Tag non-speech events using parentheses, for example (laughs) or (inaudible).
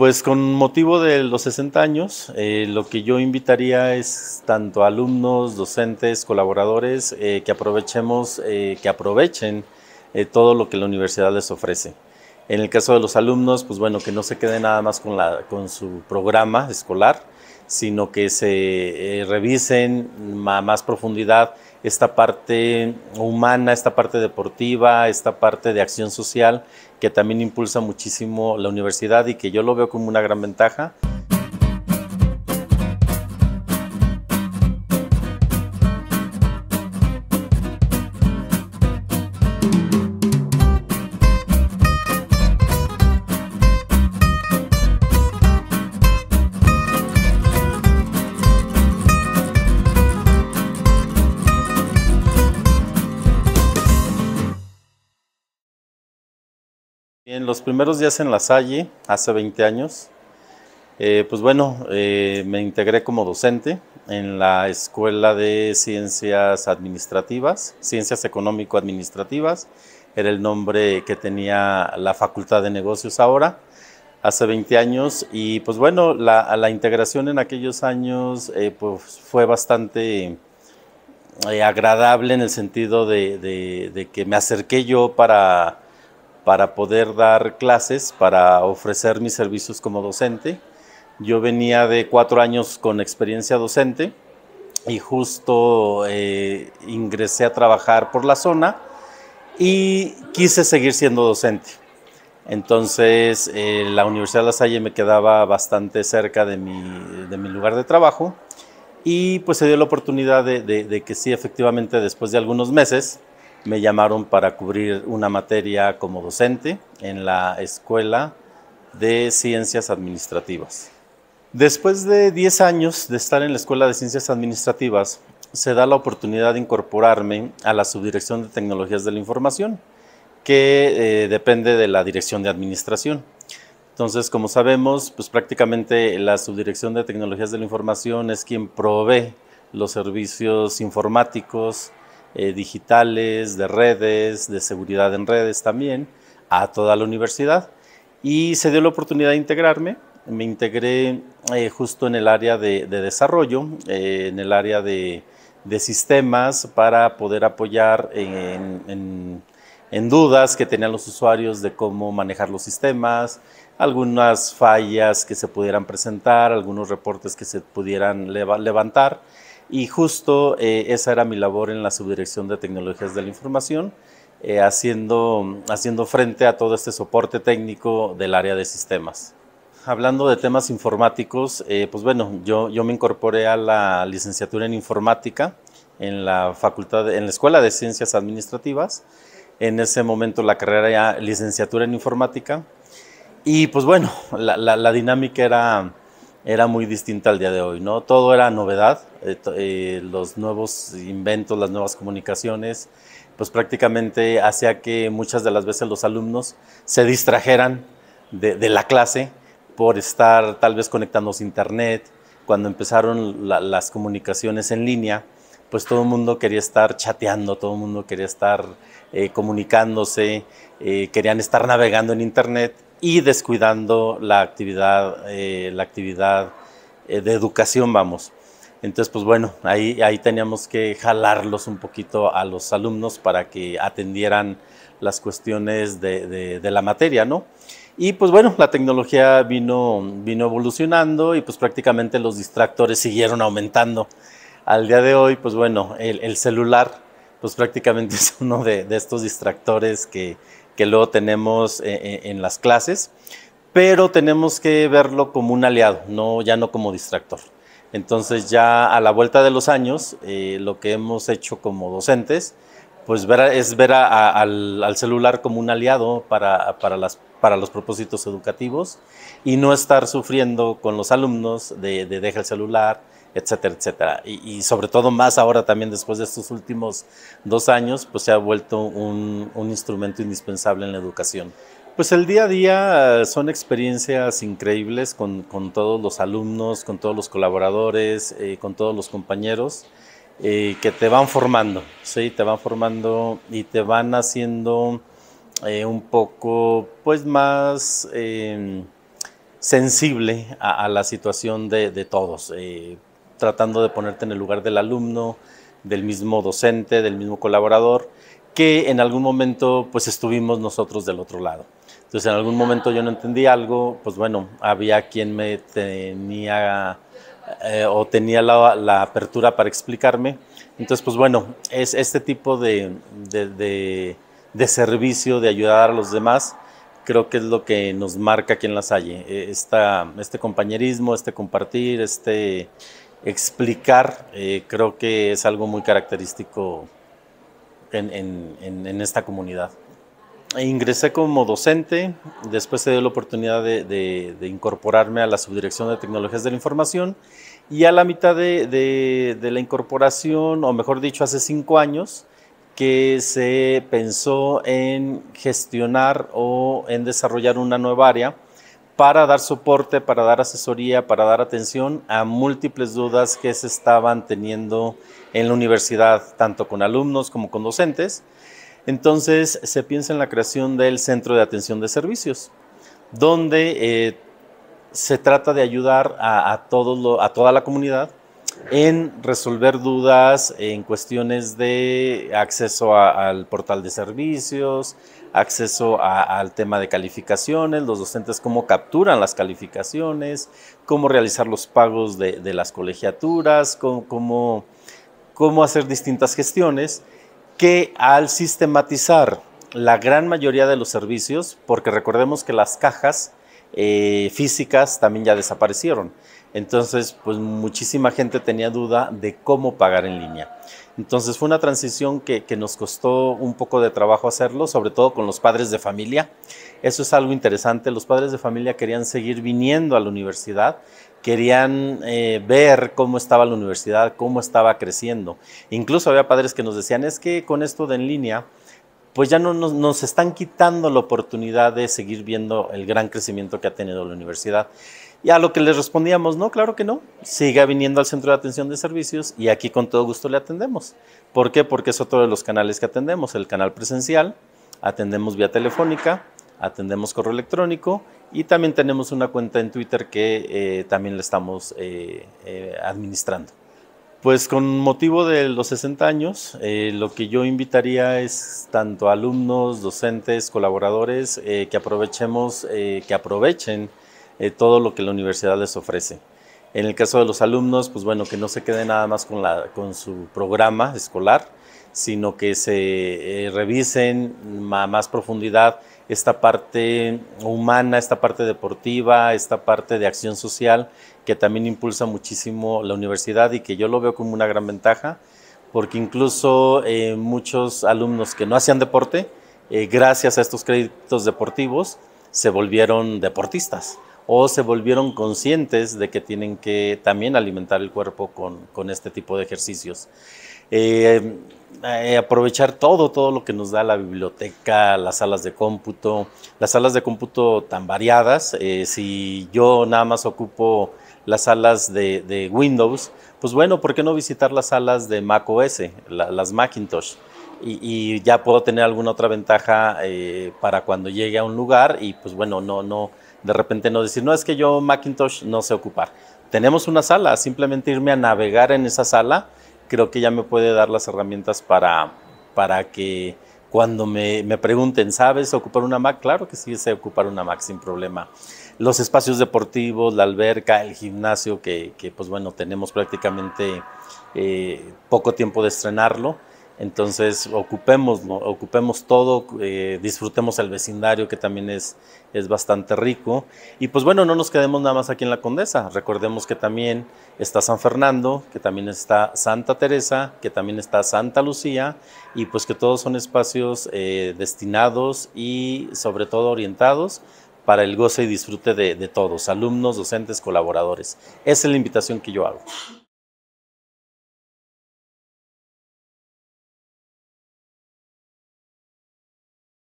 Pues con motivo de los 60 años, eh, lo que yo invitaría es tanto alumnos, docentes, colaboradores, eh, que aprovechemos, eh, que aprovechen todo lo que la universidad les ofrece. En el caso de los alumnos, pues bueno, que no se quede nada más con, la, con su programa escolar, sino que se revisen a más profundidad esta parte humana, esta parte deportiva, esta parte de acción social que también impulsa muchísimo la universidad y que yo lo veo como una gran ventaja. En los primeros días en La Salle, hace 20 años, eh, pues bueno, eh, me integré como docente en la Escuela de Ciencias Administrativas, Ciencias Económico-Administrativas, era el nombre que tenía la Facultad de Negocios ahora, hace 20 años, y pues bueno, la, integración en aquellos años eh, pues fue bastante... agradable en el sentido de, que me acerqué yo para para poder dar clases, para ofrecer mis servicios como docente. Yo venía de cuatro años con experiencia docente y justo eh, ingresé a trabajar por la zona y quise seguir siendo docente. Entonces eh, la Universidad de La Salle me quedaba bastante cerca de mi, lugar de trabajo y pues se dio la oportunidad de que sí, efectivamente, después de algunos meses, me llamaron para cubrir una materia como docente en la Escuela de Ciencias Administrativas. Después de 10 años de estar en la Escuela de Ciencias Administrativas, se da la oportunidad de incorporarme a la Subdirección de Tecnologías de la Información, que eh, depende de la Dirección de Administración. Entonces, como sabemos, pues prácticamente la Subdirección de Tecnologías de la Información es quien provee los servicios informáticos, eh, digitales, de redes, de seguridad en redes también, a toda la universidad. Y se dio la oportunidad de integrarme. Me integré eh, justo en el área de, desarrollo, eh, en el área de, sistemas para poder apoyar en dudas que tenían los usuarios de cómo manejar los sistemas, algunas fallas que se pudieran presentar, algunos reportes que se pudieran levantar. Y justo eh, esa era mi labor en la Subdirección de Tecnologías de la Información, eh, haciendo, haciendo frente a todo este soporte técnico del área de sistemas. Hablando de temas informáticos, eh, pues bueno, yo, yo me incorporé a la licenciatura en informática en la facultad, en la Escuela de Ciencias Administrativas. En ese momento la carrera era licenciatura en informática. Y pues bueno, la, la, la dinámica era, era muy distinta al día de hoy, ¿no? Todo era novedad, eh, eh, los nuevos inventos, las nuevas comunicaciones, pues prácticamente hacía que muchas de las veces los alumnos se distrajeran de, la clase por estar tal vez conectándose a internet. Cuando empezaron las comunicaciones en línea, pues todo el mundo quería estar chateando, todo el mundo quería estar eh, comunicándose, querían estar navegando en internet y descuidando la actividad, la actividad de educación, vamos. Entonces, pues bueno, ahí, ahí teníamos que jalarlos un poquito a los alumnos para que atendieran las cuestiones de, de, la materia, ¿no? Y pues bueno, la tecnología vino, vino evolucionando y pues prácticamente los distractores siguieron aumentando. Al día de hoy, pues bueno, el, celular pues prácticamente (laughs) es uno de, de estos distractores que, que luego tenemos en, eh, eh, en las clases, pero tenemos que verlo como un aliado, no, ya no como distractor. Entonces ya a la vuelta de los años, eh, lo que hemos hecho como docentes, pues es ver al, celular como un aliado para, los propósitos educativos y no estar sufriendo con los alumnos de, dejar deja el celular, etcétera, etcétera. Y, sobre todo más ahora también después de estos últimos dos años, pues se ha vuelto un instrumento indispensable en la educación. Pues el día a día eh, son experiencias increíbles con, todos los alumnos, con todos los colaboradores, eh, con todos los compañeros eh, que te van formando, ¿sí? Te van formando y te van haciendo un poco, pues, más em, sensible a, la situación de, de todos, tratando de ponerte en el lugar del alumno, del mismo docente, del mismo colaborador, que en algún momento pues estuvimos nosotros del otro lado. Entonces en algún momento yo no entendí algo, pues bueno, había quien me tenía eh, o tenía la, apertura para explicarme. Entonces pues bueno, es este tipo de, servicio, de ayudar a los demás, creo que es lo que nos marca aquí en La Salle. E, este compañerismo, este compartir, este explicar, eh, creo que es algo muy característico en, esta comunidad. E ingresé como docente, después se dio la oportunidad de, incorporarme a la Subdirección de Tecnologías de la Información y a la mitad de, la incorporación, o mejor dicho, hace cinco años, que se pensó en gestionar o en desarrollar una nueva área para dar soporte, para dar asesoría, para dar atención a múltiples dudas que se estaban teniendo en la universidad, tanto con alumnos como con docentes. Entonces se piensa en la creación del Centro de Atención de Servicios, donde eh, se trata de ayudar a, a toda la comunidad en resolver dudas en cuestiones de acceso al portal de servicios, acceso al tema de calificaciones, los docentes cómo capturan las calificaciones, cómo realizar los pagos de, las colegiaturas, cómo, hacer distintas gestiones, que al sistematizar la gran mayoría de los servicios, porque recordemos que las cajas eh, físicas también ya desaparecieron. Entonces, pues muchísima gente tenía duda de cómo pagar en línea. Entonces fue una transición que, nos costó un poco de trabajo hacerlo, sobre todo con los padres de familia. Eso es algo interesante. Los padres de familia querían seguir viniendo a la universidad, querían eh, ver cómo estaba la universidad, cómo estaba creciendo. Incluso había padres que nos decían, es que con esto de en línea, pues ya no, nos están quitando la oportunidad de seguir viendo el gran crecimiento que ha tenido la universidad. Y a lo que les respondíamos, no, claro que no, siga viniendo al centro de atención de servicios y aquí con todo gusto le atendemos. ¿Por qué? Porque es otro de los canales que atendemos, el canal presencial, atendemos vía telefónica, atendemos correo electrónico y también tenemos una cuenta en Twitter que eh, también le estamos eh, eh, administrando. Pues con motivo de los 60 años, lo que yo invitaría es tanto alumnos, docentes, colaboradores, que aprovechemos, que aprovechen eh, todo lo que la universidad les ofrece. En el caso de los alumnos, pues bueno, que no se queden nada más con, con su programa escolar, sino que se eh, revisen a más profundidad esta parte humana, esta parte deportiva, esta parte de acción social que también impulsa muchísimo la universidad y que yo lo veo como una gran ventaja, porque incluso eh, muchos alumnos que no hacían deporte, gracias a estos créditos deportivos, se volvieron deportistas o se volvieron conscientes de que tienen que también alimentar el cuerpo con, este tipo de ejercicios. Eh, eh, aprovechar todo, todo lo que nos da la biblioteca, las salas de cómputo, las salas de cómputo tan variadas. Eh, si yo nada más ocupo las salas de, Windows, pues bueno, ¿por qué no visitar las salas de Mac OS, las Macintosh? Y, ya puedo tener alguna otra ventaja para cuando llegue a un lugar y pues bueno, no, no, de repente no decir, no, es que yo Macintosh no sé ocupar. Tenemos una sala, simplemente irme a navegar en esa sala, creo que ya me puede dar las herramientas para, para que cuando me, me pregunten, ¿sabes ocupar una Mac? Claro que sí sé ocupar una Mac sin problema. Los espacios deportivos, la alberca, el gimnasio, que, que pues bueno, tenemos prácticamente eh, poco tiempo de estrenarlo entonces, ocupemos, ocupemos todo, eh, disfrutemos el vecindario que también es, es bastante rico. Y pues bueno, no nos quedemos nada más aquí en la Condesa. Recordemos que también está San Fernando, que también está Santa Teresa, que también está Santa Lucía, y pues que todos son espacios eh, destinados y sobre todo orientados para el goce y disfrute de, de todos, alumnos, docentes, colaboradores. Esa es la invitación que yo hago.